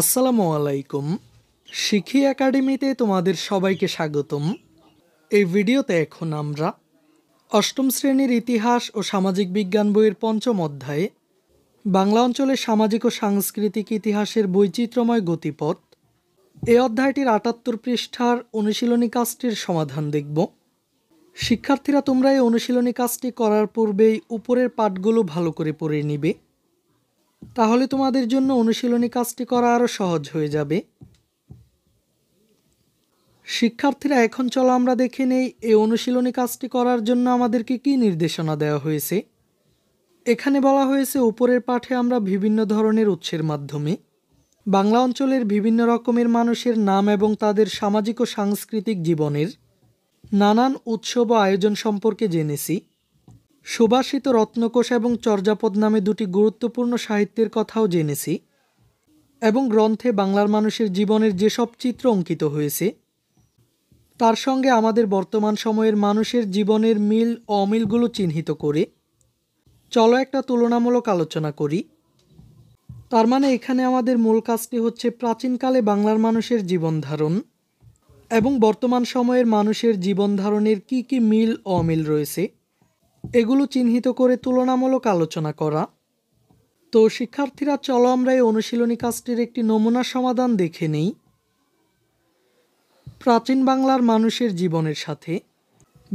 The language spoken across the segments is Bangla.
আসসালামু আলাইকুম শিখি একাডেমিতে তোমাদের সবাইকে স্বাগতম এই ভিডিওতে এখন আমরা অষ্টম শ্রেণীর ইতিহাস ও সামাজিক বিজ্ঞান বইয়ের পঞ্চম অধ্যায়ে বাংলা অঞ্চলের সামাজিক ও সাংস্কৃতিক ইতিহাসের বৈচিত্র্যময় গতিপথ এই অধ্যায়টির আটাত্তর পৃষ্ঠার অনুশীলনী কাজটির সমাধান দেখব শিক্ষার্থীরা তোমরা এই অনুশীলনী কাজটি করার পূর্বেই উপরের পাঠগুলো ভালো করে পড়ে নিবে তাহলে তোমাদের জন্য অনুশীলনী কাজটি করা আরও সহজ হয়ে যাবে শিক্ষার্থীরা এখন চলো আমরা দেখে নেই এই অনুশীলনী কাজটি করার জন্য আমাদেরকে কি নির্দেশনা দেওয়া হয়েছে এখানে বলা হয়েছে উপরের পাঠে আমরা বিভিন্ন ধরনের উৎসের মাধ্যমে বাংলা অঞ্চলের বিভিন্ন রকমের মানুষের নাম এবং তাদের সামাজিক ও সাংস্কৃতিক জীবনের নানান উৎসব ও আয়োজন সম্পর্কে জেনেছি সুভাষিত রত্নকোষ এবং চর্যাপদ নামে দুটি গুরুত্বপূর্ণ সাহিত্যের কথাও জেনেছি এবং গ্রন্থে বাংলার মানুষের জীবনের যেসব চিত্র অঙ্কিত হয়েছে তার সঙ্গে আমাদের বর্তমান সময়ের মানুষের জীবনের মিল অমিলগুলো চিহ্নিত করে চলো একটা তুলনামূলক আলোচনা করি তার মানে এখানে আমাদের মূল কাজটি হচ্ছে প্রাচীনকালে বাংলার মানুষের জীবনধারণ এবং বর্তমান সময়ের মানুষের জীবনধারণের কি কি মিল অমিল রয়েছে এগুলো চিহ্নিত করে তুলনামূলক আলোচনা করা তো শিক্ষার্থীরা চলো আমরা এই অনুশীলনী কাজটির একটি নমুনা সমাধান দেখে নেই প্রাচীন বাংলার মানুষের জীবনের সাথে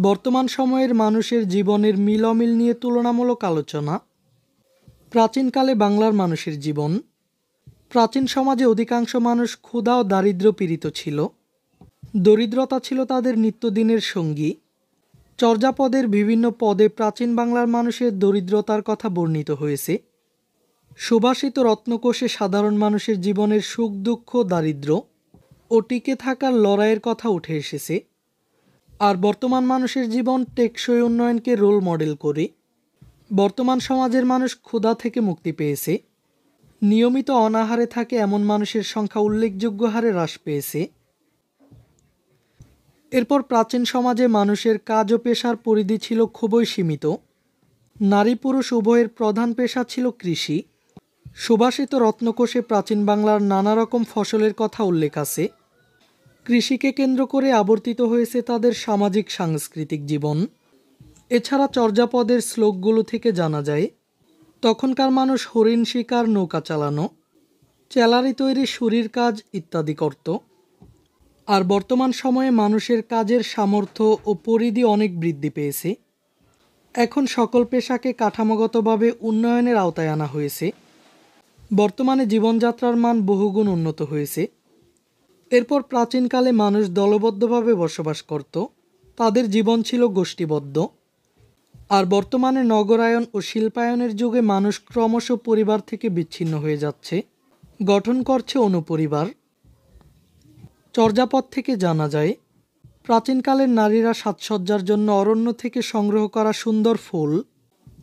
বর্তমান সময়ের মানুষের জীবনের মিল অমিল নিয়ে তুলনামূলক আলোচনা প্রাচীনকালে বাংলার মানুষের জীবন প্রাচীন সমাজে অধিকাংশ মানুষ ক্ষুধা ও দারিদ্র পীড়িত ছিল দরিদ্রতা ছিল তাদের নিত্যদিনের সঙ্গী চর্যাপদের বিভিন্ন পদে প্রাচীন বাংলার মানুষের দরিদ্রতার কথা বর্ণিত হয়েছে সুভাষিত রত্নকোষে সাধারণ মানুষের জীবনের সুখ দুঃখ দারিদ্র ও টিকে থাকার লড়াইয়ের কথা উঠে এসেছে আর বর্তমান মানুষের জীবন টেকসই উন্নয়নকে রোল মডেল করে বর্তমান সমাজের মানুষ ক্ষুধা থেকে মুক্তি পেয়েছে নিয়মিত অনাহারে থাকে এমন মানুষের সংখ্যা উল্লেখযোগ্য হারে হ্রাস পেয়েছে এরপর প্রাচীন সমাজে মানুষের কাজ ও পেশার পরিধি ছিল খুবই সীমিত নারী পুরুষ উভয়ের প্রধান পেশা ছিল কৃষি সুভাষিত রত্নকোষে প্রাচীন বাংলার নানা রকম ফসলের কথা উল্লেখ আছে কৃষিকে কেন্দ্র করে আবর্তিত হয়েছে তাদের সামাজিক সাংস্কৃতিক জীবন এছাড়া চর্যাপদের শ্লোকগুলো থেকে জানা যায় তখনকার মানুষ হরিণ শিকার নৌকা চালানো চেলারি তৈরি সুরির কাজ ইত্যাদি করত আর বর্তমান সময়ে মানুষের কাজের সামর্থ্য ও পরিধি অনেক বৃদ্ধি পেয়েছে এখন সকল পেশাকে কাঠামোগতভাবে উন্নয়নের আওতায় আনা হয়েছে বর্তমানে জীবনযাত্রার মান বহুগুণ উন্নত হয়েছে এরপর প্রাচীনকালে মানুষ দলবদ্ধভাবে বসবাস করত তাদের জীবন ছিল গোষ্ঠীবদ্ধ আর বর্তমানে নগরায়ন ও শিল্পায়নের যুগে মানুষ ক্রমশ পরিবার থেকে বিচ্ছিন্ন হয়ে যাচ্ছে গঠন করছে অনুপরিবার চর্যাপদ থেকে জানা যায় প্রাচীনকালের নারীরা সাজসজ্জার জন্য অরণ্য থেকে সংগ্রহ করা সুন্দর ফুল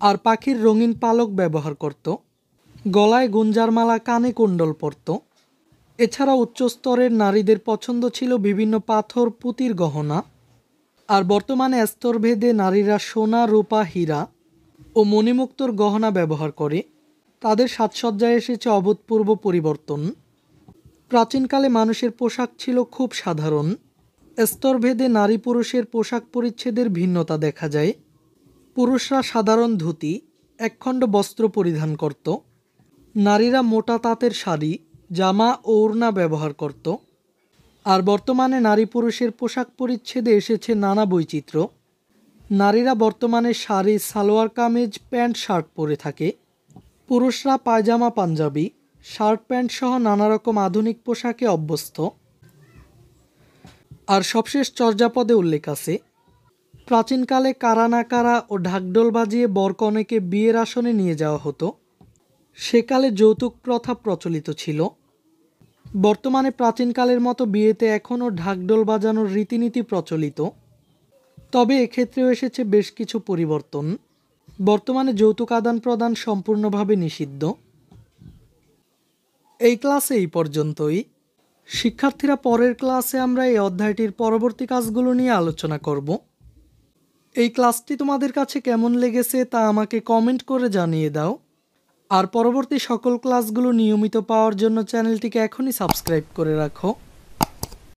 আর পাখির রঙিন পালক ব্যবহার করত গলায় গুঞ্জারমালা কানে কুণ্ডল পরত এছাড়া উচ্চস্তরের নারীদের পছন্দ ছিল বিভিন্ন পাথর পুতির গহনা আর বর্তমানে স্তরভেদে নারীরা সোনা রূপা হীরা ও মণিমুক্তর গহনা ব্যবহার করে তাদের সাজসজ্জায় এসেছে অভূতপূর্ব পরিবর্তন প্রাচীনকালে মানুষের পোশাক ছিল খুব সাধারণ স্তরভেদে নারী পুরুষের পোশাক পরিচ্ছেদের ভিন্নতা দেখা যায় পুরুষরা সাধারণ ধুতি একখণ্ড বস্ত্র পরিধান করত নারীরা মোটা তাঁতের শাড়ি জামা ও ওড়না ব্যবহার করত আর বর্তমানে নারী পুরুষের পোশাক পরিচ্ছেদে এসেছে নানা বৈচিত্র্য নারীরা বর্তমানে শাড়ি সালোয়ার কামিজ প্যান্ট শার্ট পরে থাকে পুরুষরা পায়জামা পাঞ্জাবি শার্ট প্যান্ট সহ নানা রকম আধুনিক পোশাকে অভ্যস্ত আর সবশেষ চর্যাপদে উল্লেখ আছে প্রাচীনকালে কারা না কারা ও ঢাকডোল বাজিয়ে বরকনেকে বিয়ের আসনে নিয়ে যাওয়া হতো সেকালে যৌতুক প্রথা প্রচলিত ছিল বর্তমানে প্রাচীনকালের মতো বিয়েতে এখনও ঢাকডোল বাজানোর রীতিনীতি প্রচলিত তবে এক্ষেত্রেও এসেছে বেশ কিছু পরিবর্তন বর্তমানে যৌতুক আদান প্রদান সম্পূর্ণভাবে নিষিদ্ধ এই ক্লাসে এই পর্যন্তই শিক্ষার্থীরা পরের ক্লাসে আমরা এই অধ্যায়টির পরবর্তী কাজগুলো নিয়ে আলোচনা করব এই ক্লাসটি তোমাদের কাছে কেমন লেগেছে তা আমাকে কমেন্ট করে জানিয়ে দাও আর পরবর্তী সকল ক্লাসগুলো নিয়মিত পাওয়ার জন্য চ্যানেলটিকে এখনই সাবস্ক্রাইব করে রাখো